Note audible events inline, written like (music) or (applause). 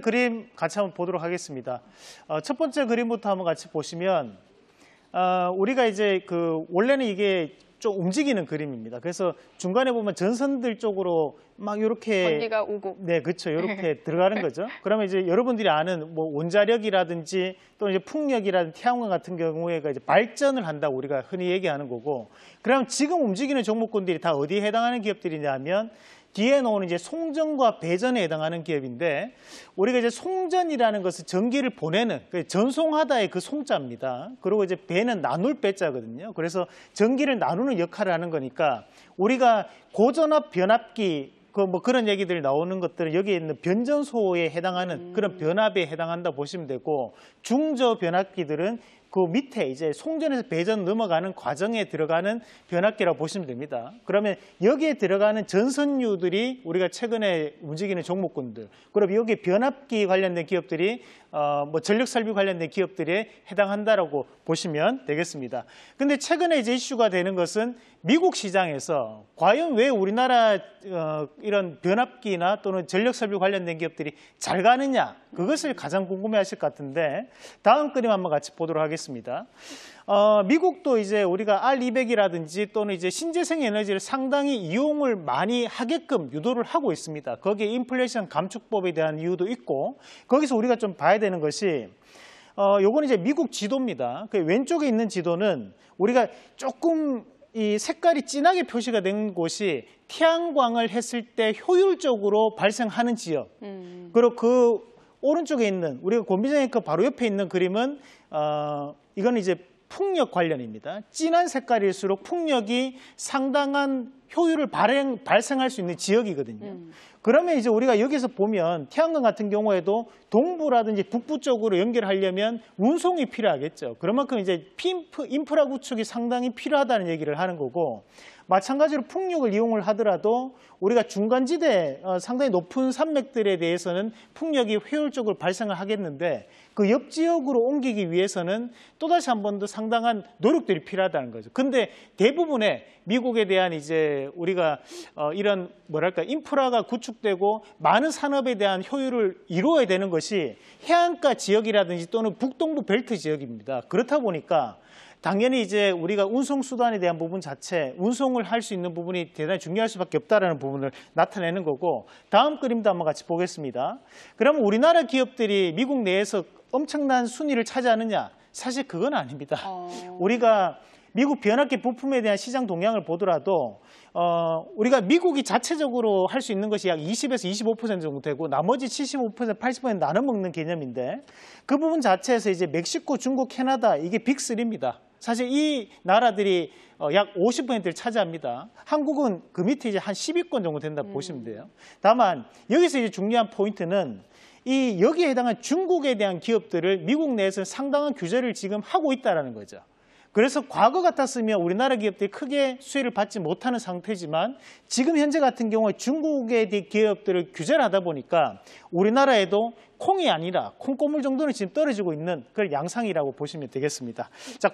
그림 같이 한번 보도록 하겠습니다. 어, 첫 번째 그림부터 한번 같이 보시면 어, 우리가 이제 그 원래는 이게 좀 움직이는 그림입니다. 그래서 중간에 보면 전선들 쪽으로 막 이렇게 번지가 오고 네, 그렇죠. 이렇게 (laughs) 들어가는 거죠. 그러면 이제 여러분들이 아는 뭐 원자력이라든지 또 이제 풍력이라든지 태양광 같은 경우에 이제 발전을 한다고 우리가 흔히 얘기하는 거고 그럼 지금 움직이는 종목군들이 다 어디에 해당하는 기업들이냐면 뒤에 나오는 이제 송전과 배전에 해당하는 기업인데 우리가 이제 송전이라는 것은 전기를 보내는 그 전송하다의 그 송자입니다. 그리고 이제 배는 나눌 배자거든요. 그래서 전기를 나누는 역할을 하는 거니까 우리가 고전압 변압기 그뭐 그런 얘기들이 나오는 것들은 여기에 있는 변전소에 해당하는 그런 변압에 해당한다 보시면 되고 중저 변압기들은 그 밑에 이제 송전에서 배전 넘어가는 과정에 들어가는 변압기라고 보시면 됩니다. 그러면 여기에 들어가는 전선유들이 우리가 최근에 움직이는 종목군들, 그럼 여기 변압기 관련된 기업들이 어, 뭐 전력설비 관련된 기업들에 해당한다라고 보시면 되겠습니다. 근데 최근에 이제 이슈가 되는 것은 미국 시장에서 과연 왜 우리나라 어, 이런 변압기나 또는 전력설비 관련된 기업들이 잘 가느냐 그것을 가장 궁금해하실 것 같은데 다음 그림 한번 같이 보도록 하겠습니다. 하겠습니다. 어, 미국도 이제 우리가 R200이라든지 또는 이제 신재생 에너지를 상당히 이용을 많이 하게끔 유도를 하고 있습니다. 거기에 인플레이션 감축법에 대한 이유도 있고 거기서 우리가 좀 봐야 되는 것이 어, 요건 이제 미국 지도입니다. 그 왼쪽에 있는 지도는 우리가 조금 이 색깔이 진하게 표시가 된 곳이 태양광을 했을 때 효율적으로 발생하는 지역. 음. 그리고 그 오른쪽에 있는 우리가 곰비정형외 바로 옆에 있는 그림은 어, 이건 이제 풍력 관련입니다. 진한 색깔일수록 풍력이 상당한 효율을 발행, 발생할 수 있는 지역이거든요. 음. 그러면 이제 우리가 여기서 보면 태양광 같은 경우에도 동부라든지 북부 쪽으로 연결하려면 운송이 필요하겠죠. 그만큼 이제 인프, 인프라 구축이 상당히 필요하다는 얘기를 하는 거고 마찬가지로 풍력을 이용을 하더라도 우리가 중간지대 어, 상당히 높은 산맥들에 대해서는 풍력이 효율적으로 발생을 하겠는데 그 옆 지역으로 옮기기 위해서는 또다시 한 번 더 상당한 노력들이 필요하다는 거죠. 근데 대부분의 미국에 대한 이제 우리가 어, 이런 뭐랄까 인프라가 구축되고 많은 산업에 대한 효율을 이루어야 되는 것이 해안가 지역이라든지 또는 북동부 벨트 지역입니다. 그렇다 보니까 당연히 이제 우리가 운송수단에 대한 부분 자체, 운송을 할 수 있는 부분이 대단히 중요할 수밖에 없다는 부분을 나타내는 거고 다음 그림도 한번 같이 보겠습니다. 그러면 우리나라 기업들이 미국 내에서 엄청난 순위를 차지하느냐? 사실 그건 아닙니다. 어... 우리가 미국 변압기 부품에 대한 시장 동향을 보더라도 어, 우리가 미국이 자체적으로 할 수 있는 것이 약 20에서 25% 정도 되고 나머지 75%, 80% 나눠 먹는 개념인데 그 부분 자체에서 이제 멕시코, 중국, 캐나다 이게 빅3입니다. 사실 이 나라들이 어, 약 50%를 차지합니다. 한국은 그 밑에 이제 한 10위권 정도 된다 음. 보시면 돼요. 다만 여기서 이제 중요한 포인트는 이 여기에 해당한 중국에 대한 기업들을 미국 내에서는 상당한 규제를 지금 하고 있다는 라 거죠. 그래서 과거 같았으면 우리나라 기업들이 크게 수혜를 받지 못하는 상태지만 지금 현재 같은 경우에 중국에 대한 기업들을 규제를 하다 보니까 우리나라에도 콩이 아니라 콩고물 정도는 지금 떨어지고 있는 그런 양상이라고 보시면 되겠습니다. 자.